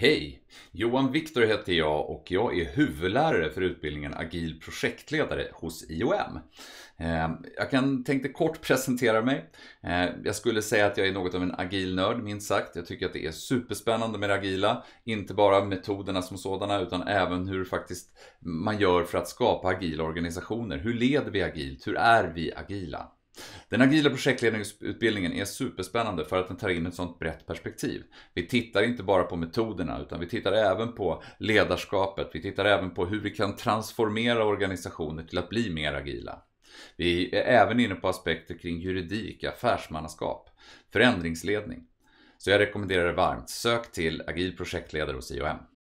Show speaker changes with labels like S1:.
S1: Hej! Johan Viktor heter jag och jag är huvudlärare för utbildningen Agil projektledare hos IOM. Ehm, jag kan, tänkte kort presentera mig. Ehm, jag skulle säga att jag är något av en agil nörd, minst sagt. Jag tycker att det är superspännande med det agila. Inte bara metoderna som sådana, utan även hur faktiskt man gör för att skapa agila organisationer. Hur leder vi agilt? Hur är vi agila? Den agila projektledningsutbildningen är superspännande för att den tar in ett sånt brett perspektiv. Vi tittar inte bara på metoderna utan vi tittar även på ledarskapet. Vi tittar även på hur vi kan transformera organisationer till att bli mer agila. Vi är även inne på aspekter kring juridik, affärsmannaskap, förändringsledning. Så jag rekommenderar det varmt. Sök till Agil projektledare hos IOM.